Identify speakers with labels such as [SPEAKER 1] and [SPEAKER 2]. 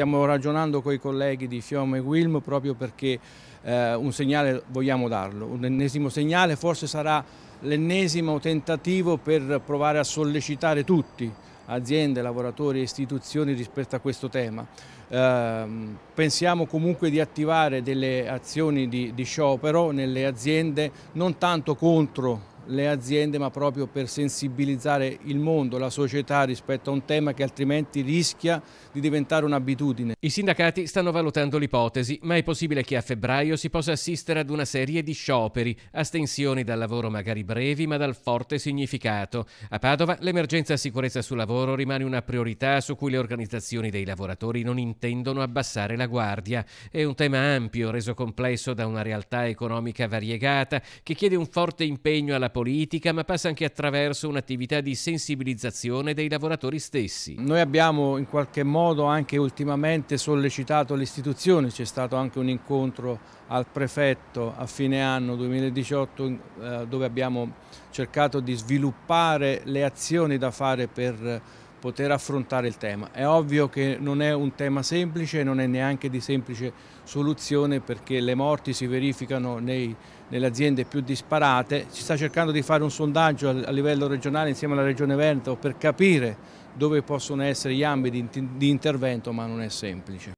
[SPEAKER 1] Stiamo ragionando con i colleghi di Fiume e Wilm proprio perché eh, un segnale vogliamo darlo, un ennesimo segnale, forse sarà l'ennesimo tentativo per provare a sollecitare tutti, aziende, lavoratori e istituzioni rispetto a questo tema. Eh, pensiamo comunque di attivare delle azioni di, di sciopero nelle aziende non tanto contro le aziende ma proprio per sensibilizzare il mondo, la società rispetto a un tema che altrimenti rischia
[SPEAKER 2] di diventare un'abitudine. I sindacati stanno valutando l'ipotesi, ma è possibile che a febbraio si possa assistere ad una serie di scioperi, astensioni dal lavoro magari brevi ma dal forte significato. A Padova l'emergenza sicurezza sul lavoro rimane una priorità su cui le organizzazioni dei lavoratori non intendono abbassare la guardia. È un tema ampio, reso complesso da una realtà economica variegata che chiede un forte impegno alla popolazione politica, ma passa anche attraverso un'attività di sensibilizzazione dei lavoratori stessi.
[SPEAKER 1] Noi abbiamo in qualche modo anche ultimamente sollecitato le istituzioni, c'è stato anche un incontro al prefetto a fine anno 2018 eh, dove abbiamo cercato di sviluppare le azioni da fare per poter affrontare il tema. È ovvio che non è un tema semplice, non è neanche di semplice soluzione perché le morti si verificano nei, nelle aziende più disparate. Si sta cercando di fare un sondaggio a, livello regionale insieme alla Regione Veneto per capire dove possono essere gli ambiti di intervento, ma non è semplice.